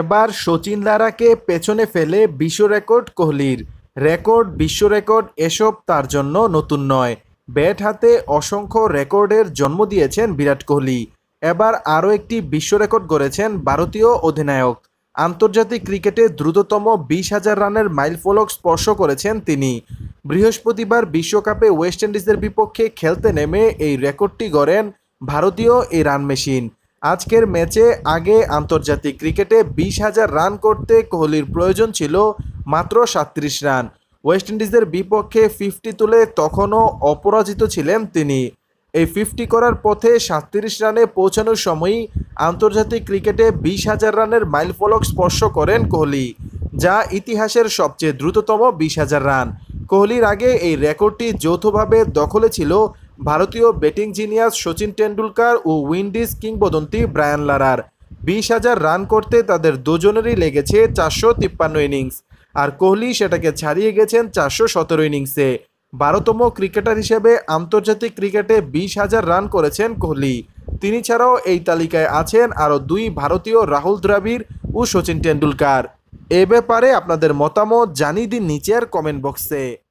এবার শচীন দারাকে পেছনে ফেলে বিশ্ব রেকর্ড কোহলির রেকর্ড বিশ্ব রেকর্ড এসব তার জন্য নতুন নয় ব্যাট হাতে অসংখ্য রেকর্ডের জন্ম দিয়েছেন বিরাট কোহলি এবার আরও একটি বিশ্ব রেকর্ড গড়েছেন ভারতীয় অধিনায়ক আন্তর্জাতিক ক্রিকেটে দ্রুততম বিশ হাজার রানের মাইলফলক স্পর্শ করেছেন তিনি বৃহস্পতিবার বিশ্বকাপে ওয়েস্ট ইন্ডিজের বিপক্ষে খেলতে নেমে এই রেকর্ডটি গড়েন ভারতীয় এই রান মেশিন আজকের ম্যাচে আগে আন্তর্জাতিক ক্রিকেটে বিশ হাজার রান করতে কোহলির প্রয়োজন ছিল মাত্র সাত্রিশ রান ওয়েস্ট ইন্ডিজের বিপক্ষে ফিফটি তুলে তখনও অপরাজিত ছিলেন তিনি এই ফিফটি করার পথে সাতত্রিশ রানে পৌঁছানোর সময়ই আন্তর্জাতিক ক্রিকেটে বিশ হাজার রানের মাইলফলক স্পর্শ করেন কোহলি যা ইতিহাসের সবচেয়ে দ্রুততম বিশ হাজার রান কোহলির আগে এই রেকর্ডটি যৌথভাবে দখলে ছিল ভারতীয় ব্যাটিং জিনিয়াস সচিন টেন্ডুলকার ও উইন্ডিজ কিংবদন্তি ব্রায়ান লারার বিশ হাজার রান করতে তাদের দুজনেরই লেগেছে চারশো তিপ্পান্ন ইনিংস আর কোহলি সেটাকে ছাড়িয়ে গেছেন চারশো সতেরো ইনিংসে বারোতম ক্রিকেটার হিসেবে আন্তর্জাতিক ক্রিকেটে বিশ হাজার রান করেছেন কোহলি তিনি ছাড়াও এই তালিকায় আছেন আরও দুই ভারতীয় রাহুল দ্রাবিড় ও সচিন টেন্ডুলকার এ ব্যাপারে আপনাদের মতামত জানিয়ে দিন নিচের কমেন্ট বক্সে